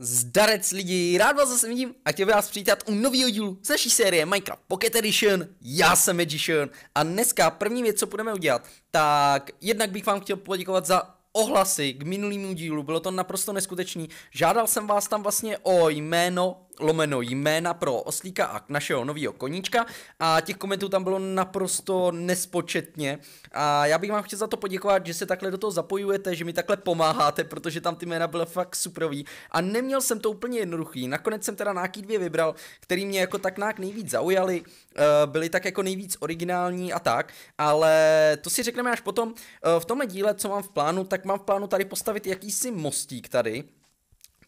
Zdarec lidi, rád vás zase vidím a chtěl bych vás přivítat u nového dílu z naší série Minecraft Pocket Edition. Já jsem Magician a dneska první věc, co budeme udělat, tak jednak bych vám chtěl poděkovat za ohlasy k minulýmu dílu, bylo to naprosto neskutečný. Žádal jsem vás tam vlastně o jméno lomeno jména pro oslíka a našeho nového koníčka a těch komentů tam bylo naprosto nespočetně a já bych vám chtěl za to poděkovat, že se takhle do toho zapojujete, že mi takhle pomáháte, protože tam ty jména byly fakt superový a neměl jsem to úplně jednoduchý, nakonec jsem teda nějaký dvě vybral, který mě jako tak nějak nejvíc zaujali, eh, byly tak jako nejvíc originální a tak, ale to si řekneme až potom, eh, v tomhle díle, co mám v plánu, tak mám v plánu tady postavit jakýsi mostík tady,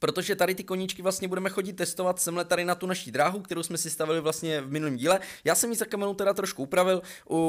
protože tady ty koníčky vlastně budeme chodit testovat semhle tady na tu naší dráhu, kterou jsme si stavili vlastně v minulém díle. Já jsem ji za kamenou teda trošku upravil,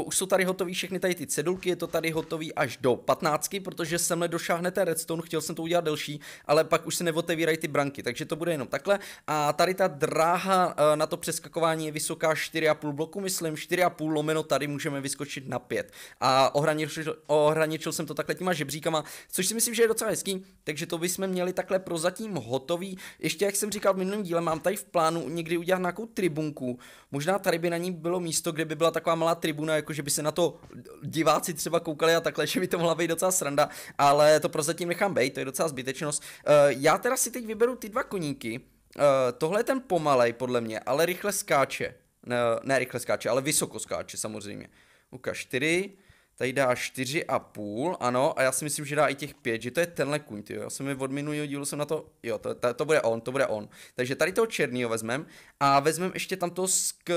už jsou tady hotové všechny tady ty cedulky, je to tady hotový až do 15, protože semhle došáhnete redstone, chtěl jsem to udělat delší, ale pak už se neotevírají ty branky, takže to bude jenom takhle. A tady ta dráha eh, na to přeskakování je vysoká 4,5 bloku, myslím 4,5 lomeno tady můžeme vyskočit na 5. A ohraničil, ohraničil jsem to takhle těma žebříkama, což si myslím, že je docela hezký, takže to bychom měli takhle prozatím hotový. Ještě, jak jsem říkal v minulém díle, mám tady v plánu někdy udělat nějakou tribunku. Možná tady by na ní bylo místo, kde by byla taková malá tribuna, jako že by se na to diváci třeba koukali a takhle, že by to mohla být docela sranda, ale to prozatím nechám být, to je docela zbytečnost. Eh, já teda si teď vyberu ty dva koníky. Eh, tohle je ten pomalej, podle mě, ale rychle skáče. Ne, ne rychle skáče, ale vysoko skáče samozřejmě. Ukaž 4, Tady dá 4,5, ano, a já si myslím, že dá i těch 5, že to je tenhle kuň, ty jo. Já jsem mi od minulého dílu jsem na to, jo, to, to, to, bude on, to bude on. Takže tady toho černýho vezmem a vezmem ještě tamto sk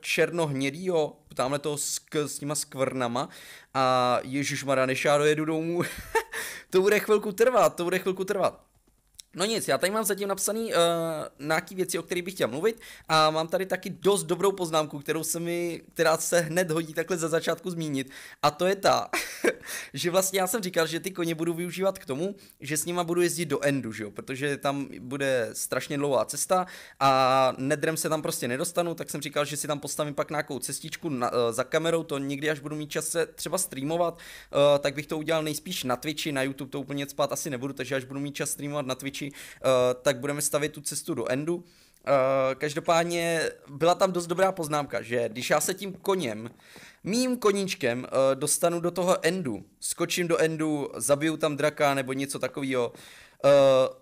černohnědýho, tamhle toho sk, s těma skvrnama a ježišmarja, než já dojedu domů, to bude chvilku trvat, to bude chvilku trvat. No nic, já tady mám zatím napsaný uh, nějaký věci, o kterých bych chtěl mluvit a mám tady taky dost dobrou poznámku, kterou se mi, která se hned hodí takhle za začátku zmínit a to je ta, že vlastně já jsem říkal, že ty koně budu využívat k tomu, že s nima budu jezdit do endu, že jo, protože tam bude strašně dlouhá cesta a nedrem se tam prostě nedostanu, tak jsem říkal, že si tam postavím pak nějakou cestičku na, uh, za kamerou, to někdy až budu mít čas se třeba streamovat, uh, tak bych to udělal nejspíš na Twitchi, na YouTube to úplně spát asi nebudu, takže až budu mít čas streamovat na Twitchi, uh, tak budeme stavit tu cestu do endu. Uh, každopádně byla tam dost dobrá poznámka, že když já se tím koněm, mým koníčkem uh, dostanu do toho endu, skočím do endu, zabiju tam draka nebo něco takového, uh,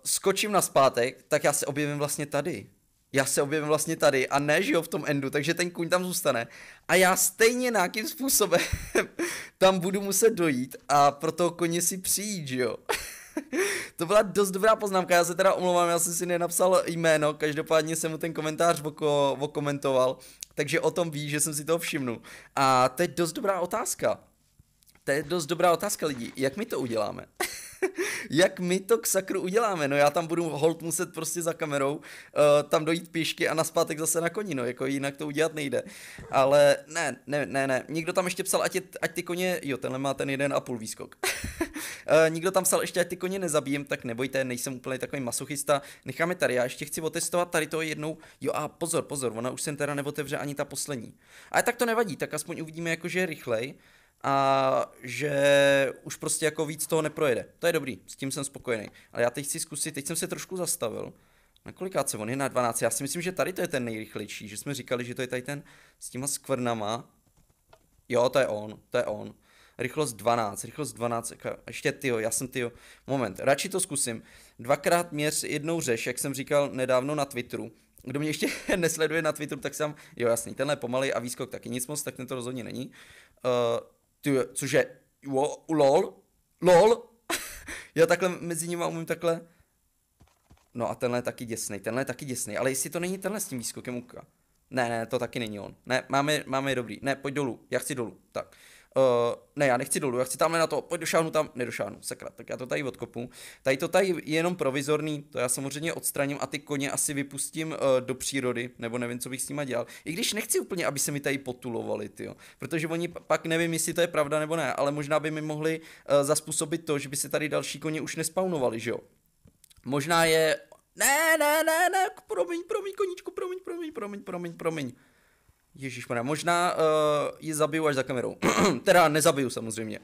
skočím na zpátek, tak já se objevím vlastně tady. Já se objevím vlastně tady a ne, že jo, v tom endu, takže ten kuň tam zůstane. A já stejně nějakým způsobem tam budu muset dojít a pro toho koně si přijít, že jo. to byla dost dobrá poznámka, já se teda omlouvám, já jsem si nenapsal jméno, každopádně jsem mu ten komentář voko vokomentoval, takže o tom ví, že jsem si toho všimnul. A to je dost dobrá otázka. To je dost dobrá otázka lidí, jak my to uděláme? jak my to k sakru uděláme, no já tam budu hold muset prostě za kamerou, uh, tam dojít pěšky a naspátek zase na koni, no jako jinak to udělat nejde. Ale ne, ne, ne, ne, nikdo tam ještě psal, ať, je, ať ty koně, jo tenhle má ten jeden a půl výskok. uh, eh, nikdo tam psal, ještě ať ty koně nezabijím, tak nebojte, nejsem úplně takový masochista, necháme tady, já ještě chci otestovat tady to jednou, jo a pozor, pozor, ona už jsem teda neotevře ani ta poslední. Ale tak to nevadí, tak aspoň uvidíme jakože rychlej a že už prostě jako víc toho neprojede. To je dobrý, s tím jsem spokojený. Ale já teď chci zkusit, teď jsem se trošku zastavil. Na koliká se on je na 12? Já si myslím, že tady to je ten nejrychlejší, že jsme říkali, že to je tady ten s těma skvrnama. Jo, to je on, to je on. Rychlost 12, rychlost 12, jako ještě tyjo, já jsem tyjo, moment, radši to zkusím. Dvakrát měř jednou řeš, jak jsem říkal nedávno na Twitteru. Kdo mě ještě nesleduje na Twitteru, tak jsem, jo jasný, tenhle pomalý a výskok taky nic moc, tak ten to rozhodně není. Uh, ty, cože jo, lol, lol, já takhle mezi nimi umím takhle, no a tenhle je taky děsný, tenhle je taky děsný, ale jestli to není tenhle s tím výskokem uka, ne, ne, to taky není on, ne, máme, máme je dobrý, ne, pojď dolů, já chci dolů, tak, Uh, ne, já nechci dolů, já chci tamhle na to, pojď došáhnu tam, nedošáhnu, sakra, tak já to tady odkopu. Tady to tady je jenom provizorný, to já samozřejmě odstraním a ty koně asi vypustím uh, do přírody, nebo nevím, co bych s nima dělal. I když nechci úplně, aby se mi tady potulovali, ty, protože oni pak nevím, jestli to je pravda nebo ne, ale možná by mi mohli uh, eh, zaspůsobit to, že by se tady další koně už nespawnovali, že jo. Možná je ne, ne, ne, ne, promiň, promiň, koníčku, promiň, promiň, promiň, promiň, promiň. Ježíš možná uh, ji zabiju až za kamerou. teda nezabiju samozřejmě.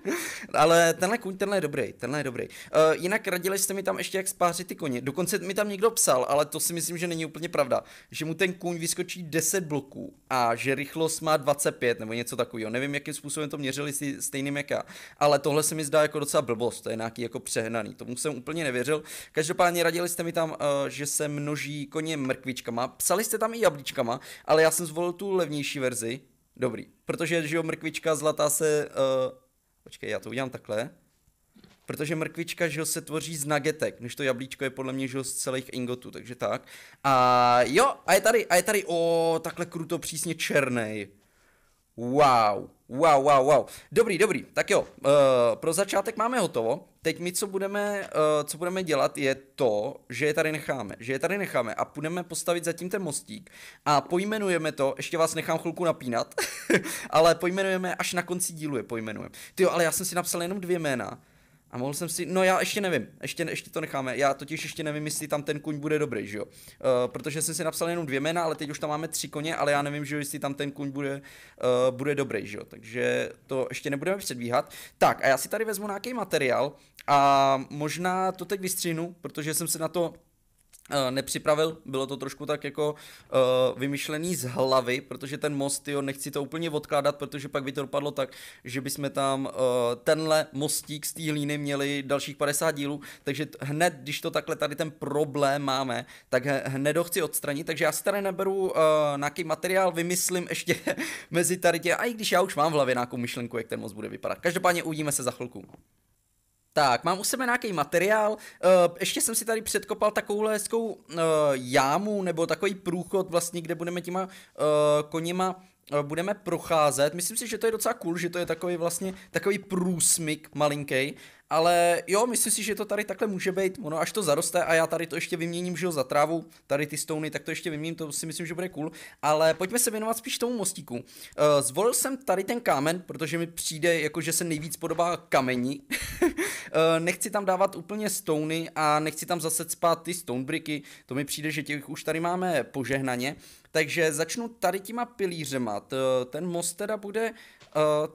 Ale tenhle kuň, tenhle je dobrý, tenhle je dobrý. Uh, jinak radili jste mi tam ještě jak spářit ty koně. Dokonce mi tam někdo psal, ale to si myslím, že není úplně pravda. Že mu ten kuň vyskočí 10 bloků a že rychlost má 25 nebo něco takového. Nevím, jakým způsobem to měřili si stejným jak já. Ale tohle se mi zdá jako docela blbost, to je nějaký jako přehnaný. Tomu jsem úplně nevěřil. Každopádně radili jste mi tam, uh, že se množí koně mrkvičkama. Psali jste tam i jablíčkama, ale já jsem zvolil zvolil tu levnější verzi, dobrý, protože že jo, mrkvička zlatá se, uh, počkej, já to udělám takhle, protože mrkvička že jo, se tvoří z nagetek, než to jablíčko je podle mě že jo, z celých ingotů, takže tak. A jo, a je tady, a je tady, o, takhle kruto přísně černý. Wow, wow, wow, wow. Dobrý, dobrý. Tak jo, uh, pro začátek máme hotovo. Teď my, co budeme, uh, co budeme dělat, je to, že je tady necháme. Že je tady necháme a půjdeme postavit zatím ten mostík a pojmenujeme to, ještě vás nechám chvilku napínat, ale pojmenujeme až na konci dílu je pojmenujeme. Ty jo, ale já jsem si napsal jenom dvě jména a mohl jsem si, no já ještě nevím, ještě, ještě to necháme, já totiž ještě nevím, jestli tam ten kuň bude dobrý, že jo. Uh, protože jsem si napsal jenom dvě jména, ale teď už tam máme tři koně, ale já nevím, že jo, jestli tam ten kuň bude, uh, bude dobrý, že jo. Takže to ještě nebudeme předvíhat. Tak a já si tady vezmu nějaký materiál a možná to teď vystřihnu, protože jsem se na to Eh, nepřipravil, bylo to trošku tak jako uh, vymyšlený z hlavy, protože ten most, jo, nechci to úplně odkládat, protože pak by to dopadlo tak, že bychom tam uh, tenhle mostík z té hlíny měli dalších 50 dílů, takže hned, když to takhle tady ten problém máme, tak hned ho chci odstranit, takže já si tady neberu uh, nějaký materiál, vymyslím ještě mezi tady tě, a i když já už mám v hlavě nějakou myšlenku, jak ten most bude vypadat. Každopádně uvidíme se za chvilku. Tak, mám u sebe nějaký materiál, uh, ještě jsem si tady předkopal takovou hezkou uh, jámu, nebo takový průchod vlastně, kde budeme těma uh, koněma budeme procházet. Myslím si, že to je docela cool, že to je takový vlastně takový průsmyk malinký. Ale jo, myslím si, že to tady takhle může být, ono až to zaroste a já tady to ještě vyměním, že jo, za trávu, tady ty stony, tak to ještě vyměním, to si myslím, že bude cool. Ale pojďme se věnovat spíš tomu mostíku. Uh, zvolil jsem tady ten kámen, protože mi přijde, jako že se nejvíc podobá kameni. uh, nechci tam dávat úplně stony a nechci tam zase spát ty stone bricky, to mi přijde, že těch už tady máme požehnaně. Takže začnu tady těma pilířema. Ten most teda bude uh,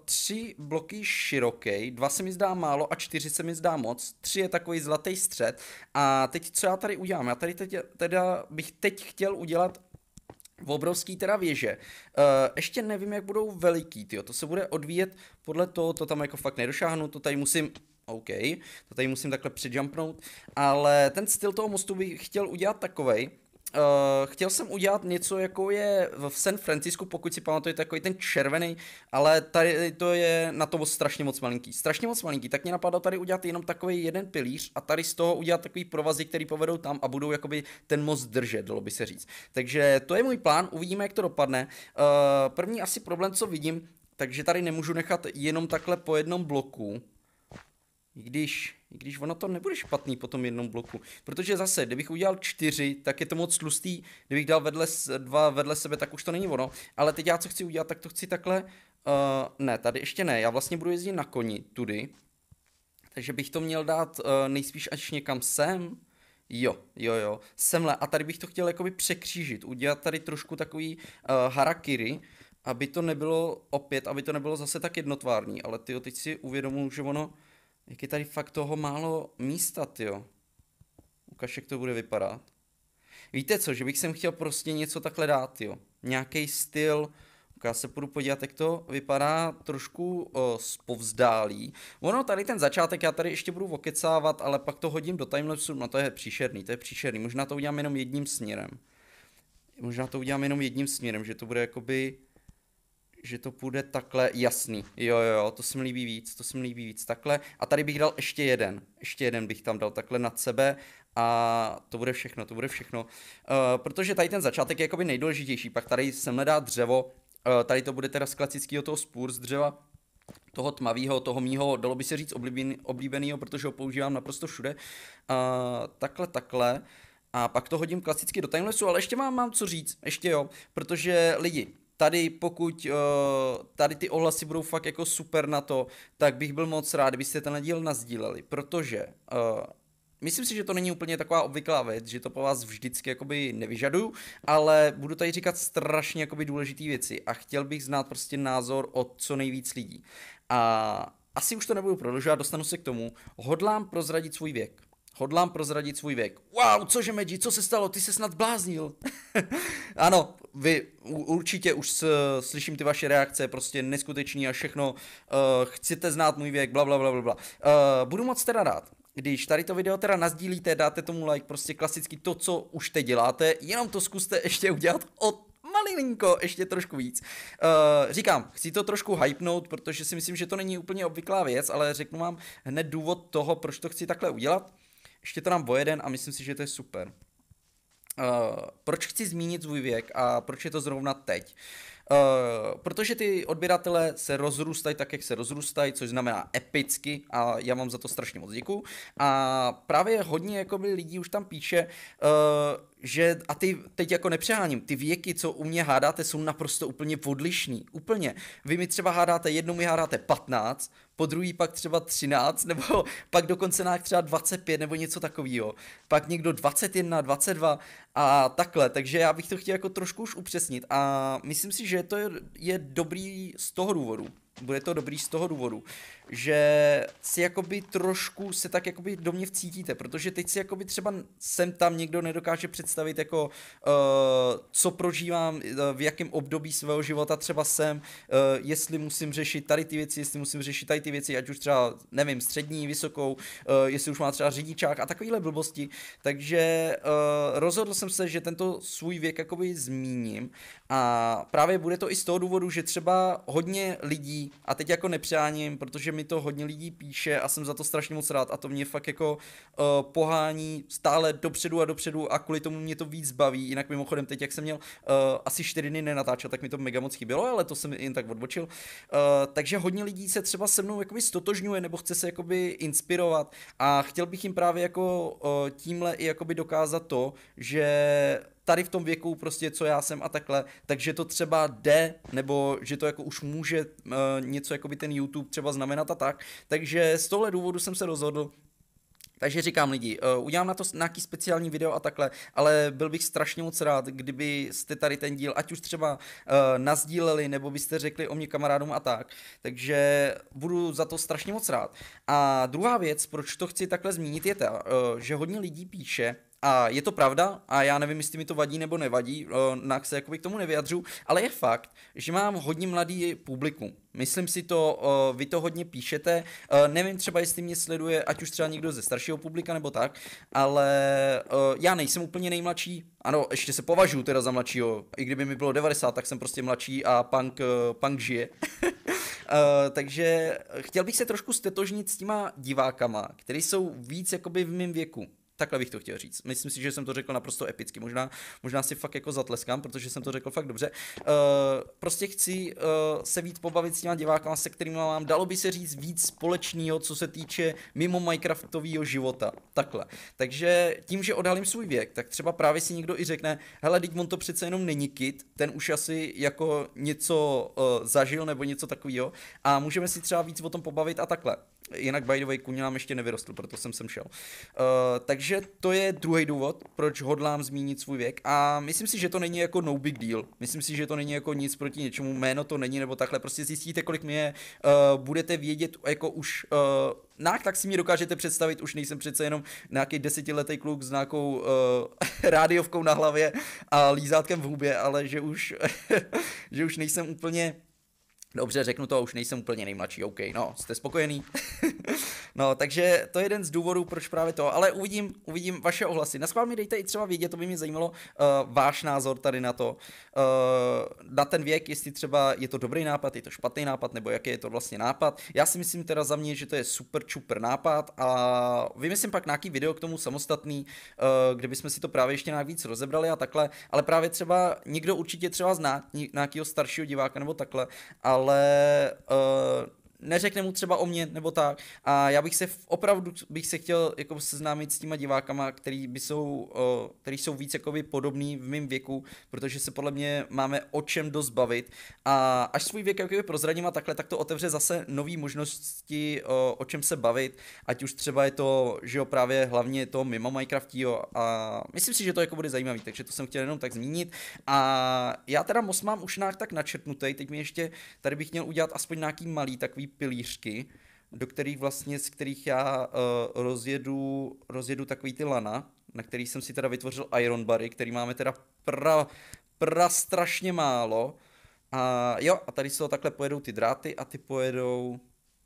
tři bloky široký, dva se mi zdá málo a čtyři se mi zdá moc. Tři je takový zlatý střed. A teď co já tady udělám? Já tady teď, teda bych teď chtěl udělat v obrovský teda věže. Uh, ještě nevím, jak budou veliký, tyjo. to se bude odvíjet podle toho, to tam jako fakt nedošáhnu, to tady musím OK, to tady musím takhle předjumpnout, ale ten styl toho mostu bych chtěl udělat takovej, Uh, chtěl jsem udělat něco, jako je v San Francisku, pokud si pamatujete, takový ten červený, ale tady to je na to strašně moc malinký. Strašně moc malinký, tak mě napadlo tady udělat jenom takový jeden pilíř a tady z toho udělat takový provazy, který povedou tam a budou jakoby ten most držet, dalo by se říct. Takže to je můj plán, uvidíme, jak to dopadne. Uh, první asi problém, co vidím, takže tady nemůžu nechat jenom takhle po jednom bloku, i když, I když ono to nebude špatný po tom jednom bloku. Protože zase, kdybych udělal čtyři, tak je to moc tlustý. Kdybych dal vedle, dva vedle sebe, tak už to není ono. Ale teď já co chci udělat, tak to chci takhle. Uh, ne, tady ještě ne. Já vlastně budu jezdit na koni tudy. Takže bych to měl dát uh, nejspíš až někam sem. Jo, jo, jo. Semle. A tady bych to chtěl jakoby překřížit. Udělat tady trošku takový uh, harakiri aby to nebylo opět, aby to nebylo zase tak jednotvární, ale ty teď si uvědomuji, že ono jak je tady fakt toho málo místa, jo. Ukaž, jak to bude vypadat. Víte co, že bych sem chtěl prostě něco takhle dát, jo. Nějaký styl, já se půjdu podívat, jak to vypadá trošku uh, spovzdálí. Ono, tady ten začátek, já tady ještě budu okecávat, ale pak to hodím do timelapsu, no to je příšerný, to je příšerný, možná to udělám jenom jedním směrem. Možná to udělám jenom jedním směrem, že to bude jakoby že to půjde takhle jasný. Jo, jo, jo, to se mi líbí víc, to se mi líbí víc takhle. A tady bych dal ještě jeden, ještě jeden bych tam dal takhle nad sebe a to bude všechno, to bude všechno. Uh, protože tady ten začátek je jakoby nejdůležitější, pak tady se hledá dřevo, uh, tady to bude teda z klasického toho spůr z dřeva, toho tmavého, toho mýho, dalo by se říct oblíbený, protože ho používám naprosto všude. Uh, takhle, takhle. A pak to hodím klasicky do timelapsu, ale ještě mám mám co říct, ještě jo, protože lidi, tady pokud eh, tady ty ohlasy budou fakt jako super na to, tak bych byl moc rád, kdybyste ten díl nazdíleli, protože eh, Myslím si, že to není úplně taková obvyklá věc, že to po vás vždycky jakoby nevyžaduju, ale budu tady říkat strašně jakoby důležité věci a chtěl bych znát prostě názor od co nejvíc lidí. A asi už to nebudu prodlužovat, dostanu se k tomu. Hodlám prozradit svůj věk. Hodlám prozradit svůj věk. Wow, cože Medži, co se stalo, ty se snad bláznil. ano, vy určitě už s, slyším ty vaše reakce, prostě neskuteční a všechno, uh, chcete znát můj věk, bla, bla, bla, bla. Uh, budu moc teda rád, když tady to video teda nazdílíte, dáte tomu like, prostě klasicky to, co už teď děláte, jenom to zkuste ještě udělat o malinko, ještě trošku víc. Uh, říkám, chci to trošku hypnout, protože si myslím, že to není úplně obvyklá věc, ale řeknu vám hned důvod toho, proč to chci takhle udělat. Ještě to nám vojeden a myslím si, že to je super. Eh, proč chci zmínit svůj věk a proč je to zrovna teď? Uh, protože ty odběratele se rozrůstají tak, jak se rozrůstají, což znamená epicky a já vám za to strašně moc děkuju. A právě hodně jakoby, lidí už tam píše, uh, že, a ty, teď jako nepřeháním, ty věky, co u mě hádáte, jsou naprosto úplně odlišný, úplně. Vy mi třeba hádáte, jednou mi hádáte 15, po druhý pak třeba 13, nebo pak dokonce nějak třeba 25 nebo něco takového. Pak někdo 21, 22 a takhle, takže já bych to chtěl jako trošku už upřesnit a myslím si, že to je, je dobrý z toho důvodu, bude to dobrý z toho důvodu, že si jakoby trošku se tak jakoby do mě vcítíte, protože teď si jakoby třeba sem tam někdo nedokáže představit jako uh, co prožívám, uh, v jakém období svého života třeba jsem, uh, jestli musím řešit tady ty věci, jestli musím řešit tady ty věci, ať už třeba, nevím, střední, vysokou, uh, jestli už má třeba řidičák a takovéhle blbosti, takže uh, rozhodl jsem se, že tento svůj věk jakoby zmíním a právě bude to i z toho důvodu, že třeba hodně lidí a teď jako nepřáním, protože mi to hodně lidí píše a jsem za to strašně moc rád a to mě fakt jako uh, pohání stále dopředu a dopředu a kvůli tomu mě to víc baví. Jinak mimochodem teď, jak jsem měl uh, asi 4 dny nenatáčet, tak mi to mega moc chybělo, ale to jsem jen tak odbočil. Uh, takže hodně lidí se třeba se mnou jakoby stotožňuje nebo chce se jakoby inspirovat a chtěl bych jim právě jako uh, tímhle i jakoby dokázat to, že tady v tom věku prostě, co já jsem a takhle, takže to třeba jde, nebo že to jako už může uh, něco jako by ten YouTube třeba znamenat a tak, takže z tohle důvodu jsem se rozhodl, takže říkám lidi, uh, udělám na to nějaký speciální video a takhle, ale byl bych strašně moc rád, kdybyste tady ten díl, ať už třeba uh, nazdíleli, nebo byste řekli o mě kamarádům a tak. Takže budu za to strašně moc rád. A druhá věc, proč to chci takhle zmínit, je ta, uh, že hodně lidí píše, a je to pravda a já nevím, jestli mi to vadí nebo nevadí, eh, nak se jakoby k tomu nevyjadřu, ale je fakt, že mám hodně mladý publikum. Myslím si to, eh, vy to hodně píšete, eh, nevím třeba, jestli mě sleduje, ať už třeba někdo ze staršího publika nebo tak, ale já nejsem úplně nejmladší, ano, ještě se považuji teda za mladšího, i kdyby mi bylo 90, tak jsem prostě mladší a punk, punk žije. Uh, takže chtěl bych se trošku stetožnit s těma divákama, který jsou víc jakoby v mém věku. Takhle bych to chtěl říct. Myslím si, že jsem to řekl naprosto epicky. Možná, možná si fakt jako zatleskám, protože jsem to řekl fakt dobře. Uh, prostě chci uh, se víc pobavit s těma divákama, se kterými mám, dalo by se říct, víc společného, co se týče mimo Minecraftového života. Takhle. Takže tím, že odhalím svůj věk, tak třeba právě si někdo i řekne, hele, teď on to přece jenom není kit, ten už asi jako něco uh, zažil nebo něco takového a můžeme si třeba víc o tom pobavit a takhle. Jinak by the way, kuň nám ještě nevyrostl, proto jsem sem šel. Uh, takže to je druhý důvod, proč hodlám zmínit svůj věk a myslím si, že to není jako no big deal. Myslím si, že to není jako nic proti něčemu, jméno to není nebo takhle, prostě zjistíte, kolik mi je, uh, budete vědět jako už uh, eh, Nák, tak si mi dokážete představit, už nejsem přece jenom nějaký desetiletý kluk s nějakou uh, rádiovkou na hlavě a lízátkem v hubě, ale že už, že už nejsem úplně Dobře, řeknu to, už nejsem úplně nejmladší, OK, no, jste spokojený. no, takže to je jeden z důvodů, proč právě to, ale uvidím, uvidím vaše ohlasy. Na mi dejte i třeba vědět, to by mě zajímalo, uh, váš názor tady na to, uh, na ten věk, jestli třeba je to dobrý nápad, je to špatný nápad, nebo jaký je to vlastně nápad. Já si myslím teda za mě, že to je super čuper nápad a vymyslím pak nějaký video k tomu samostatný, uh, kde bychom si to právě ještě navíc rozebrali a takhle, ale právě třeba někdo určitě třeba zná nějakého staršího diváka nebo takhle, ale ale eh, neřekne mu třeba o mě nebo tak. A já bych se opravdu bych se chtěl jako seznámit s těma divákama, který, by jsou, který jsou víc jakoby podobný v mém věku, protože se podle mě máme o čem dost bavit. A až svůj věk jakoby prozradím a takhle, tak to otevře zase nové možnosti, o čem se bavit, ať už třeba je to, že jo, právě hlavně to mimo Minecraftího a myslím si, že to jako bude zajímavý, takže to jsem chtěl jenom tak zmínit. A já teda moc mám už nějak tak načrtnutý, teď mi ještě tady bych měl udělat aspoň nějaký malý takový pilířky, do kterých vlastně, z kterých já uh, rozjedu, rozjedu takový ty lana, na který jsem si teda vytvořil Iron Bary, který máme teda pra, pra strašně málo. A jo, a tady se takhle pojedou ty dráty a ty pojedou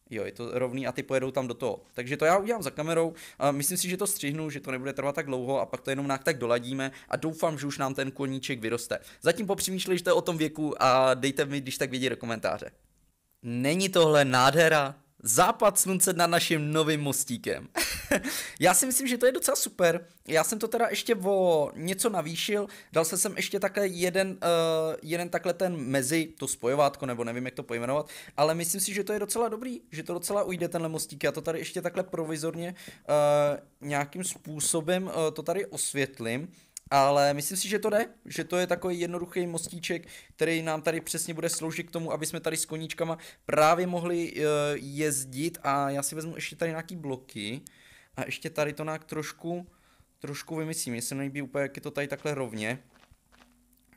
Jo, je to rovný a ty pojedou tam do toho. Takže to já udělám za kamerou. A myslím si, že to střihnu, že to nebude trvat tak dlouho a pak to jenom nějak tak doladíme a doufám, že už nám ten koníček vyroste. Zatím popřemýšlejte o tom věku a dejte mi, když tak vědět do komentáře. Není tohle nádhera? Západ slunce nad naším novým mostíkem. Já si myslím, že to je docela super. Já jsem to teda ještě o něco navýšil. Dal jsem sem ještě takhle jeden, uh, jeden takhle ten mezi, to spojovátko, nebo nevím, jak to pojmenovat, ale myslím si, že to je docela dobrý, že to docela ujde tenhle mostík. Já to tady ještě takhle provizorně uh, nějakým způsobem uh, to tady osvětlím. Ale myslím si, že to jde, že to je takový jednoduchý mostíček, který nám tady přesně bude sloužit k tomu, aby jsme tady s koníčkama právě mohli uh, jezdit a já si vezmu ještě tady nějaký bloky a ještě tady to nějak trošku, trošku vymyslím, jestli nejbí úplně, jak je to tady takhle rovně.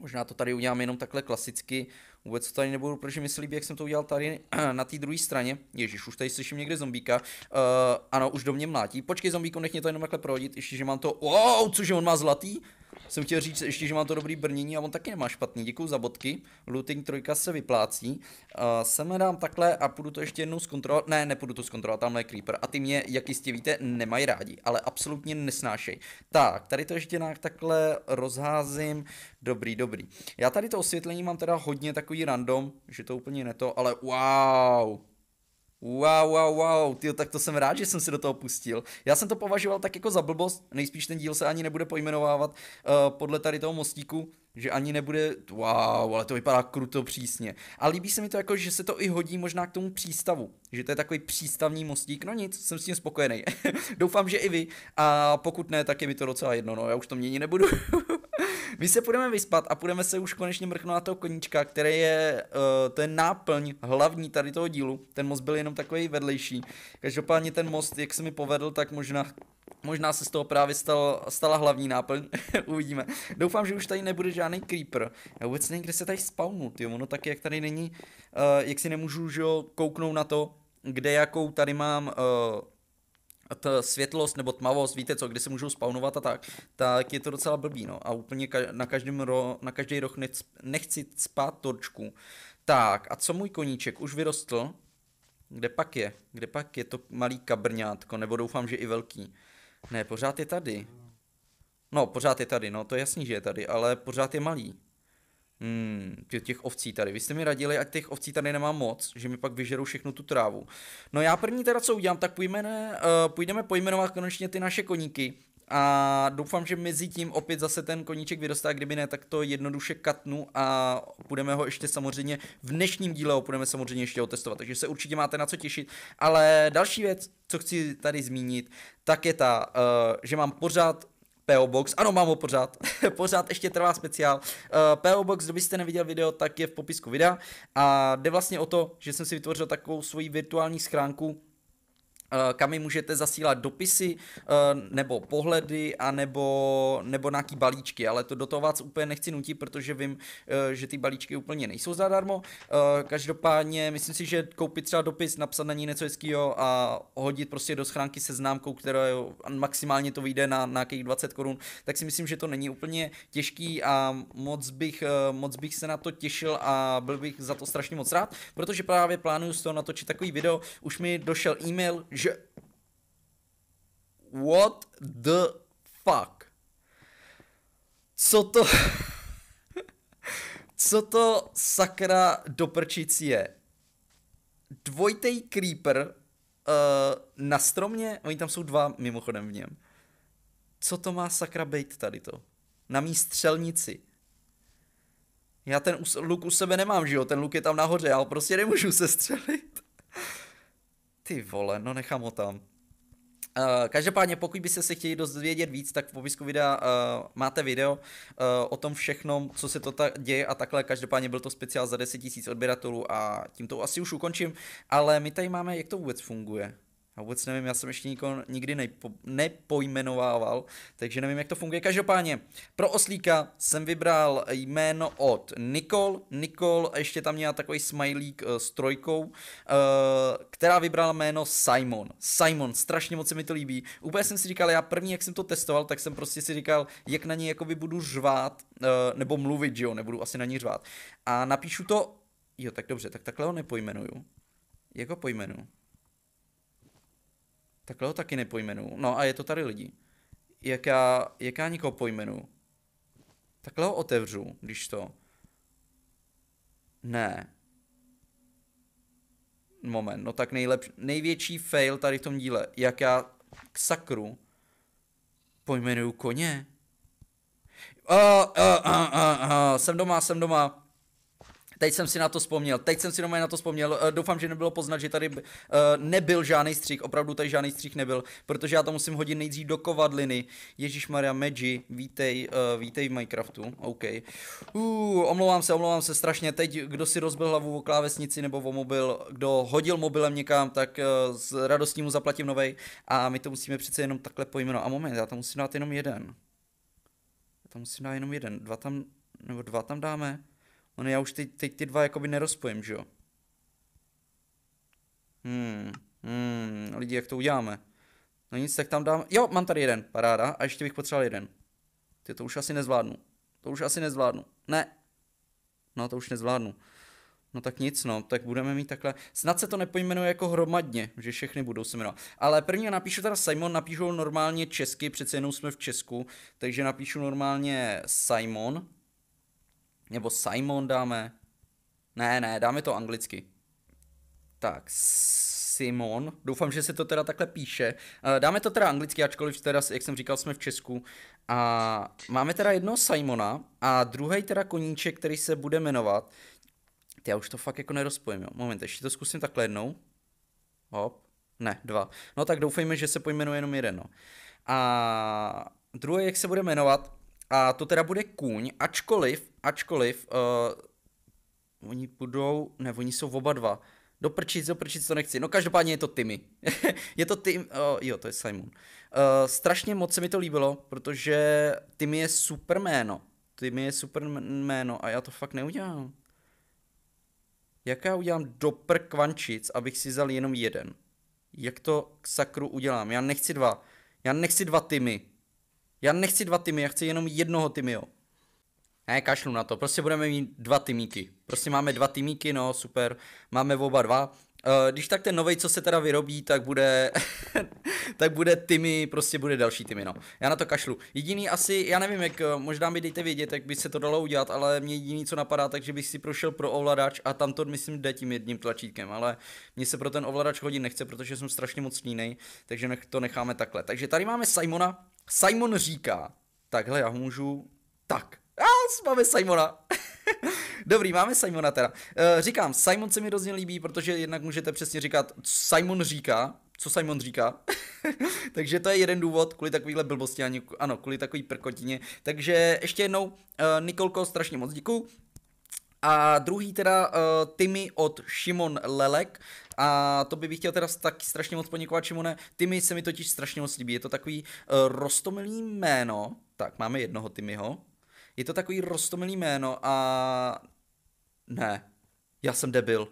Možná to tady udělám jenom takhle klasicky, vůbec to tady nebudu, protože mi se líbí, jak jsem to udělal tady eh, na té druhé straně. Ježíš, už tady slyším někde zombíka. Uh, ano, už do mě mlátí. Počkej, zombíku, nech mě to jenom takhle prohodit, ještě, že mám to. Wow, cože on má zlatý? jsem chtěl říct ještě, že má to dobrý brnění a on taky nemá špatný. Děkuji za bodky. Looting trojka se vyplácí. Uh, sem dám takhle a půjdu to ještě jednou zkontrolovat. Ne, nepůjdu to zkontrolovat, tamhle je Creeper. A ty mě, jak jistě víte, nemají rádi, ale absolutně nesnášej. Tak, tady to ještě nějak takhle rozházím. Dobrý, dobrý. Já tady to osvětlení mám teda hodně takový random, že to úplně ne to, ale wow, Wow, wow, wow, tyjo, tak to jsem rád, že jsem si do toho pustil. Já jsem to považoval tak jako za blbost, nejspíš ten díl se ani nebude pojmenovávat uh, podle tady toho mostíku, že ani nebude, wow, ale to vypadá kruto přísně. A líbí se mi to jako, že se to i hodí možná k tomu přístavu, že to je takový přístavní mostík, no nic, jsem s tím spokojený. Doufám, že i vy, a pokud ne, tak je mi to docela jedno, no já už to mění nebudu. My se půjdeme vyspat a půjdeme se už konečně mrknout na toho koníčka, který je uh, je náplň hlavní tady toho dílu. Ten most byl jenom takový vedlejší. Každopádně ten most, jak se mi povedl, tak možná Možná se z toho právě stalo stala hlavní náplň, uvidíme. Doufám, že už tady nebude žádný creeper. Já vůbec nevím, kde se tady spawnul, jo, ono taky, jak tady není, uh, jak si nemůžu, že jo, kouknout na to, kde jakou tady mám uh, ta světlost nebo tmavost, víte co, kdy se můžou spawnovat a tak, tak je to docela blbý, no. A úplně ka- na, každém ro- na každý roh nec- nechci spát torčku. Tak, a co můj koníček? Už vyrostl? Kde pak je? Kde pak je to malý kabrňátko? Nebo doufám, že i velký. Ne, pořád je tady. No, pořád je tady, no, to je jasný, že je tady, ale pořád je malý. Hmm, těch ovcí tady. Vy jste mi radili, ať těch ovcí tady nemám moc, že mi pak vyžerou všechnu tu trávu. No já první teda co udělám, tak půjdeme, uh, půjdeme pojmenovat konečně ty naše koníky, a doufám, že mezi tím opět zase ten koníček vyrostá, kdyby ne, tak to jednoduše katnu a budeme ho ještě samozřejmě v dnešním díle ho budeme samozřejmě ještě otestovat, takže se určitě máte na co těšit. Ale další věc, co chci tady zmínit, tak je ta, uh, že mám pořád PO Box. Ano, mám ho pořád. pořád ještě trvá speciál. Uh, eh, PO Box, kdo byste neviděl video, tak je v popisku videa. A jde vlastně o to, že jsem si vytvořil takovou svoji virtuální schránku, Eh, kam mi můžete zasílat dopisy eh, nebo pohledy a nebo, nebo nějaký balíčky, ale to do toho vás úplně nechci nutit, protože vím, eh, že ty balíčky úplně nejsou zadarmo. Každopádně myslím si, že koupit třeba dopis, napsat na ní něco hezkého a hodit prostě do schránky se známkou, která maximálně to vyjde na nějakých 20 korun, tak si myslím, že to není úplně těžký a moc bych, moc bych se na to těšil a byl bych za to strašně moc rád, protože právě plánuju z toho natočit takový video. Už mi došel e-mail, že what the fuck? Co to... Co to sakra do prčic je? Dvojtej creeper uh, na stromě, oni tam jsou dva mimochodem v něm. Co to má sakra být tady to? Na mý střelnici. Já ten luk u sebe nemám, že jo? Ten luk je tam nahoře, ale prostě nemůžu se střelit. Ty vole, no nechám ho tam. Uh, každopádně, pokud byste se chtěli dozvědět víc, tak v popisku videa uh, máte video uh, o tom všechnom, co se to ta- děje a takhle. Každopádně byl to speciál za 10 000 odběratelů a tímto asi už ukončím, ale my tady máme, jak to vůbec funguje. A vůbec nevím, já jsem ještě nikoho nikdy nepo, nepojmenovával, takže nevím, jak to funguje. Každopádně, pro oslíka jsem vybral jméno od Nikol, Nikol a ještě tam měla takový smajlík uh, s trojkou, uh, která vybrala jméno Simon. Simon, strašně moc se mi to líbí. Úplně jsem si říkal, já první, jak jsem to testoval, tak jsem prostě si říkal, jak na něj jakoby budu řvát, uh, nebo mluvit, že jo, nebudu asi na něj řvát. A napíšu to, jo, tak dobře, tak takhle ho nepojmenuju. Jak ho pojmenuju? takhle ho taky nepojmenu. No a je to tady lidi. Jak já, jak já nikoho pojmenu? Takhle ho otevřu, když to. Ne. Moment, no tak nejlepší, největší fail tady v tom díle. Jak já k sakru pojmenuju koně? Uh, uh, uh, uh, uh, jsem doma, jsem doma. Teď jsem si na to vzpomněl, teď jsem si na to vzpomněl. Eh, doufám, že nebylo poznat, že tady eh, nebyl žádný střih, opravdu tady žádný střih nebyl, protože já to musím hodit nejdřív do kovadliny. Ježíš Maria Meji, vítej, eh, vítej v Minecraftu, OK. Uh, omlouvám se, omlouvám se strašně. Teď, kdo si rozbil hlavu o klávesnici nebo o mobil, kdo hodil mobilem někam, tak s radostí mu zaplatím novej a my to musíme přece jenom takhle pojmenovat. A moment, já to musím dát jenom jeden. Já to musím dát jenom jeden. Dva tam, nebo dva tam dáme. On já už teď, teď ty dva jakoby nerozpojím, že jo? Hmm, hmm, lidi, jak to uděláme? No nic, tak tam dám, jo, mám tady jeden, paráda, a ještě bych potřeboval jeden. Ty to už asi nezvládnu, to už asi nezvládnu, ne. No to už nezvládnu. No tak nic, no, tak budeme mít takhle. Snad se to nepojmenuje jako hromadně, že všechny budou se jmenovat. Ale první napíšu teda Simon, napíšu normálně česky, přece jenom jsme v Česku, takže napíšu normálně Simon, nebo Simon dáme. Ne, ne, dáme to anglicky. Tak, Simon. Doufám, že se to teda takhle píše. Eh, dáme to teda anglicky, ačkoliv teda, jak jsem říkal, jsme v Česku. A máme teda jednoho Simona a druhý teda koníček, který se bude jmenovat. Ty, já už to fakt jako nerozpojím, jo. Moment, ještě to zkusím takhle jednou. Hop. Ne, dva. No tak doufejme, že se pojmenuje jenom jeden, no. A druhý, jak se bude jmenovat, a to teda bude kůň, ačkoliv Ačkoliv uh, oni budou, ne, oni jsou oba dva. Doprčit, doprčit to nechci. No každopádně je to Timmy. je to Tim, uh, jo, to je Simon. Uh, strašně moc se mi to líbilo, protože Timmy je super jméno. Timmy je super jméno a já to fakt neudělám. Jak já udělám dopr kvančic, abych si vzal jenom jeden? Jak to k sakru udělám? Já nechci dva. Já nechci dva Timmy. Já nechci dva Timmy, já chci jenom jednoho jo. Ne, kašlu na to, prostě budeme mít dva týmíky. Prostě máme dva týmíky, no super, máme oba dva. Uh, když tak ten novej, co se teda vyrobí, tak bude, tak bude Timmy, prostě bude další Timmy, no. Já na to kašlu. Jediný asi, já nevím, jak, eh, možná mi dejte vědět, jak by se to dalo udělat, ale mě jediný, co napadá, takže bych si prošel pro ovladač a tam to, myslím, jde tím jedním tlačítkem, ale mně se pro ten ovladač hodit nechce, protože jsem strašně moc línej, takže nech to necháme takhle. Takže tady máme Simona. Simon říká, takhle já můžu, tak. A máme Simona. Dobrý, máme Simona teda. E, říkám, Simon se mi hrozně líbí, protože jednak můžete přesně říkat, co Simon říká, co Simon říká. Takže to je jeden důvod, kvůli takovýhle blbosti, ani, ano, kvůli takový prkotině. Takže ještě jednou, eh, Nikolko, strašně moc děkuju. A druhý teda uh, Timmy od Šimon Lelek. A to by bych chtěl teda tak strašně moc poděkovat Šimone. Timmy se mi totiž strašně moc líbí. Je to takový uh, rostomilý jméno. Tak, máme jednoho Timmyho. Je to takový roztomilý jméno a... Ne. Já jsem debil.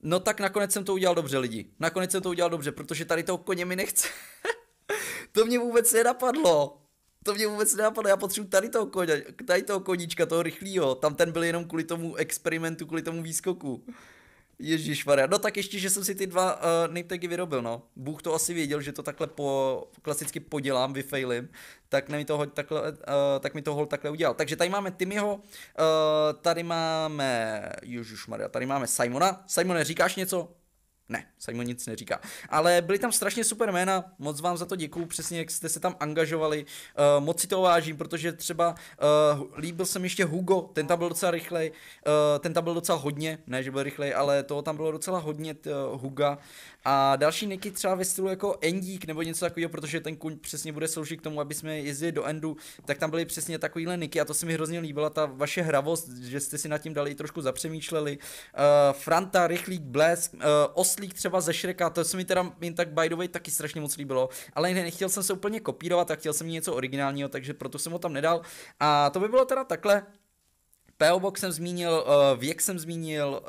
No tak nakonec jsem to udělal dobře lidi. Nakonec jsem to udělal dobře, protože tady toho koně mi nechce. to mě vůbec nenapadlo. To mě vůbec nenapadlo, já potřebuji tady toho, koně, tady toho koníčka, toho rychlýho. Tam ten byl jenom kvůli tomu experimentu, kvůli tomu výskoku. Ježíš Maria. No tak ještě, že jsem si ty dva uh, eh, nametagy vyrobil, no. Bůh to asi věděl, že to takhle po, klasicky podělám, vyfailím, tak mi toho takhle, uh, tak mi to hol takhle udělal. Takže tady máme Timiho, uh, tady máme, Ježíš Maria, tady máme Simona. Simone, říkáš něco? Ne, Simon nic neříká. Ale byly tam strašně super jména, moc vám za to děkuju, přesně jak jste se tam angažovali. Uh, moc si to vážím, protože třeba uh, líbil jsem ještě Hugo, ten tam byl docela rychlej, uh, ten tam byl docela hodně, ne že byl rychlej, ale toho tam bylo docela hodně, t, uh, Huga. A další niky třeba ve stylu jako endík nebo něco takového, protože ten kuň přesně bude sloužit k tomu, aby jsme jezdili do endu, tak tam byly přesně takovýhle niky a to se mi hrozně líbila ta vaše hravost, že jste si nad tím dali i trošku zapřemýšleli. Uh, Franta, Rychlík, Blesk, uh, Oslík třeba ze Šreka, to se mi teda jen tak by the way taky strašně moc líbilo, ale ne, nechtěl jsem se úplně kopírovat a chtěl jsem něco originálního, takže proto jsem ho tam nedal. A to by bylo teda takhle, PO box jsem zmínil, uh, věk jsem zmínil,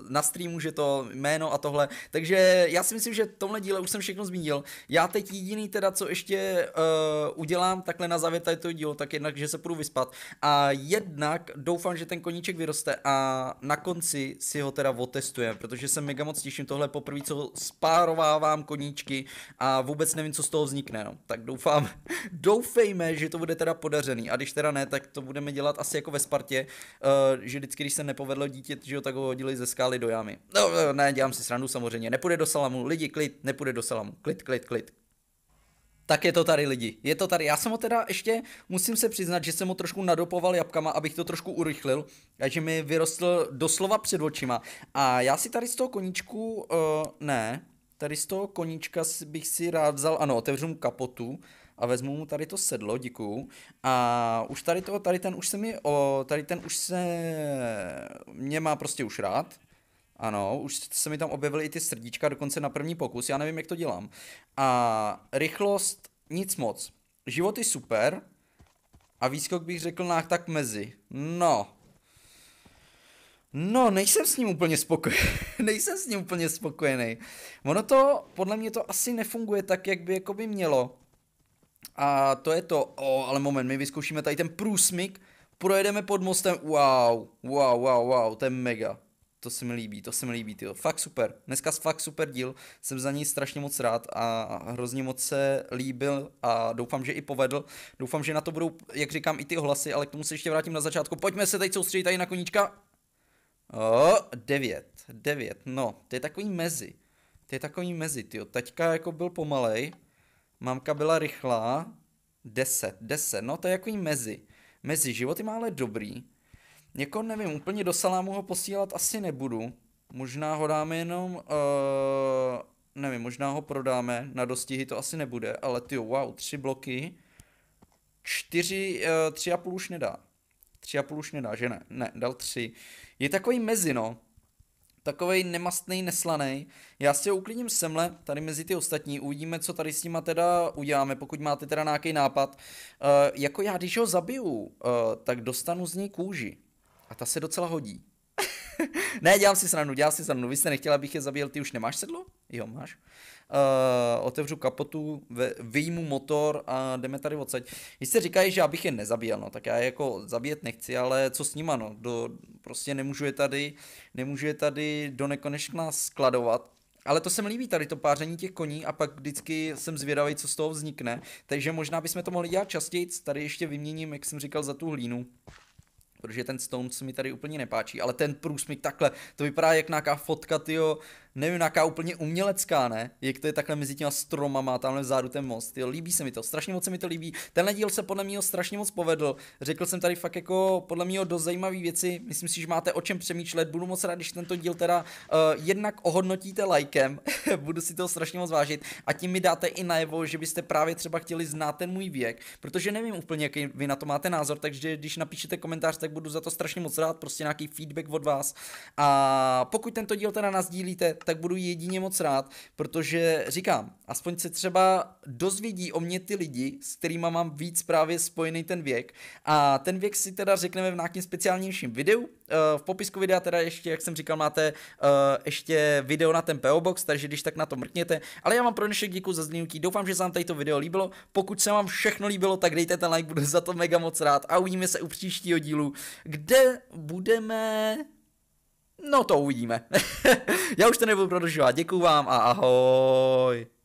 uh, na streamu, že to jméno a tohle. Takže já si myslím, že v tomhle díle už jsem všechno zmínil. Já teď jediný teda, co ještě uh, udělám takhle na závěr tady toho dílo, tak jednak, že se půjdu vyspat. A jednak doufám, že ten koníček vyroste a na konci si ho teda otestujeme, protože se mega moc těším tohle poprvé, co spárovávám koníčky a vůbec nevím, co z toho vznikne. No. Tak doufám, doufejme, že to bude teda podařený. A když teda ne, tak to budeme dělat asi jako ve Spartě, Eh, že vždycky, když se nepovedlo dítě, že ho tak ho hodili ze skály do jámy. No, no, ne, dělám si srandu samozřejmě. Nepůjde do salamu, lidi, klid, nepůjde do salamu. Klid, klid, klid. Tak je to tady lidi, je to tady. Já jsem ho teda ještě, musím se přiznat, že jsem ho trošku nadopoval jabkama, abych to trošku urychlil, takže mi vyrostl doslova před očima. A já si tady z toho koníčku, uh, ne, tady z toho koníčka bych si rád vzal, ano, otevřu mu kapotu, a vezmu mu tady to sedlo, děkuju. A už tady to, tady ten už se mi, o, tady ten už se mě má prostě už rád. Ano, už se mi tam objevily i ty srdíčka, dokonce na první pokus, já nevím, jak to dělám. A rychlost, nic moc. Život je super a výskok bych řekl nách tak mezi. No, No, nejsem s ním úplně spokojený. nejsem s ním úplně spokojený. Ono to, podle mě to asi nefunguje tak, jak by jako by mělo. A to je to, Oh, ale moment, my vyzkoušíme tady ten průsmyk, projedeme pod mostem, wow, wow, wow, wow, to je mega. To se mi líbí, to se mi líbí, tyjo. Fakt super. Dneska fakt super díl, jsem za něj strašně moc rád a hrozně moc se líbil a doufám, že i povedl. Doufám, že na to budou, jak říkám, i ty hlasy, ale k tomu se ještě vrátím na začátku. Pojďme se teď soustředit tady na koníčka. O, devět. devět, no, to je takový mezi. To je takový mezi, tyjo. Teďka jako byl pomalej, Mamka byla rychlá, 10, 10, no to je jako mezi. Mezi životy má ale dobrý. Jako nevím, úplně do salámu ho posílat asi nebudu. Možná ho dáme jenom, uh, nevím, možná ho prodáme, na dostihy to asi nebude, ale ty wow, tři bloky, čtyři, uh, tři a půl už nedá. Tři a půl už nedá, že ne? Ne, dal tři. Je takový mezi, no takový nemastný, neslaný. Já si ho uklidím semle, tady mezi ty ostatní, uvidíme, co tady s nima teda uděláme, pokud máte teda nějaký nápad. Uh, jako já, když ho zabiju, uh, tak dostanu z něj kůži. A ta se docela hodí. ne, dělám si srandu, dělám si srandu. Vy jste nechtěla, abych je zabil, ty už nemáš sedlo? Jo, máš. Uh, otevřu kapotu, vyjmu motor a jdeme tady odsaď. Když se říkají, že abych je nezabíjel, no, tak já je jako zabíjet nechci, ale co s nima, no, do, prostě nemůžu je tady, nemůžu je tady do nekonečna skladovat, ale to se mi líbí tady, to páření těch koní a pak vždycky jsem zvědavý, co z toho vznikne. Takže možná bychom to mohli dělat častěji. Tady ještě vyměním, jak jsem říkal, za tu hlínu. Protože ten stone se mi tady úplně nepáčí, ale ten průsmyk takhle, to vypadá jak nějaká fotka, tyjo, nevím, jaká úplně umělecká, ne? Jak to je takhle mezi těma stromama, tamhle vzadu ten most. Jo, líbí se mi to, strašně moc se mi to líbí. Tenhle díl se podle mě strašně moc povedl. Řekl jsem tady fakt jako podle mě dost zajímavé věci. Myslím si, že máte o čem přemýšlet. Budu moc rád, když tento díl teda uh, jednak ohodnotíte lajkem. Budu si to strašně moc vážit. A tím mi dáte i najevo, že byste právě třeba chtěli znát ten můj věk, protože nevím úplně, jaký vy na to máte názor, takže když napíšete komentář, tak budu za to strašně moc rád, prostě nějaký feedback od vás. A pokud tento díl teda nazdílíte, tak budu jedině moc rád, protože říkám, aspoň se třeba dozvědí o mě ty lidi, s kterými mám víc právě spojený ten věk. A ten věk si teda řekneme v nějakým speciálnějším videu. Eh, v popisku videa teda ještě, jak jsem říkal, máte eh, ještě video na ten PO Box, takže když tak na to mrkněte. Ale já vám pro dnešek děkuji za zdenutí. doufám, že se vám tady video líbilo. Pokud se vám všechno líbilo, tak dejte ten like, budu za to mega moc rád a uvidíme se u příštího dílu, kde budeme No to uvidíme. Já už to nebudu prodlužovat. Děkuju vám a ahoj.